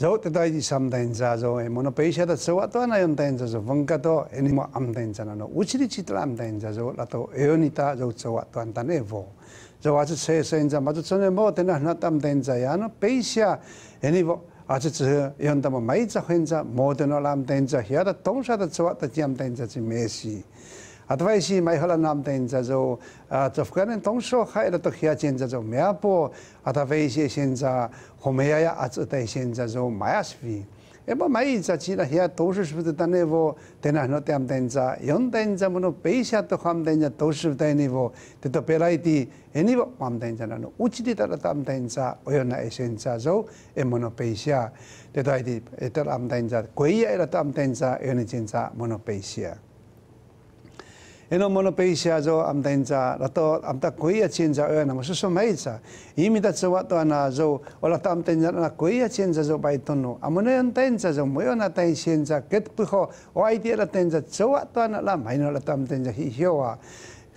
Zo te dai di samdain za zo e mono peisha da t s w ato na yon dain za zo v o n k a to e ni mo am dain za no a n uchiri chitla am dain za zo la to e oni ta zo s w ato an ta ne vo. Zo a t s t se se in za ma to tsone mo te na na tam dain za ya no peisha e ni vo ato s tsu yon da mo mai za hen u za mo t e no lam dain za h ya da tong sha da t s w a t a ti am dain za chi me si. advaisi mai hala nam ta in za zo chofkanen tongso khaira to khia chen za zo meapo advaisi sen za homeya ya atsutai sen za zo mayasvi eba mai za chira hia tosu shvita tane vo tena no te am ten za yon ten za mono peisha to kham ten za tosu ta ni vo te to pelai ti eni vo am ten za no uchi ti tara tam ten za oyona esen za zo e mono peisha te to ai ti te am ten za koia era tam ten za yoni chen za mono peisha eno mono pe i sia zo am da inza rato am ta koi a chin za na mo so mai cha i mi ta chawa to na zo ola ta am ten a na koi a chin za zo bai to no amone an ten cha zo mo na ta i chin za ket pu ho o ai ti a l a ten za chawa to na la mai no la ta am ten za hi hiwa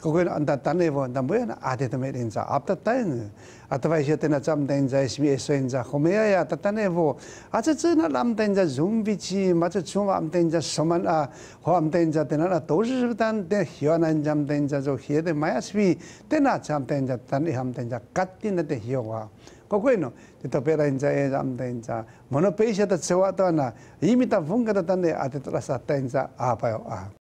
그걸안다단에본다뭐야아데도메린자앞다타인아타바이셔때나잠된자 SBS 인자호메야야따타네보아저츠나람된자좀비치맞아좀암된자소만아호암된자때나도시단데희한한잠된자저희에데마야스비때나잠된자단에함된자갓티나데희요와 kokoino te topera inja e amda inja monopeisha ta tsewa ta na imita vunga ta tane ate trasa ta inja apa yo a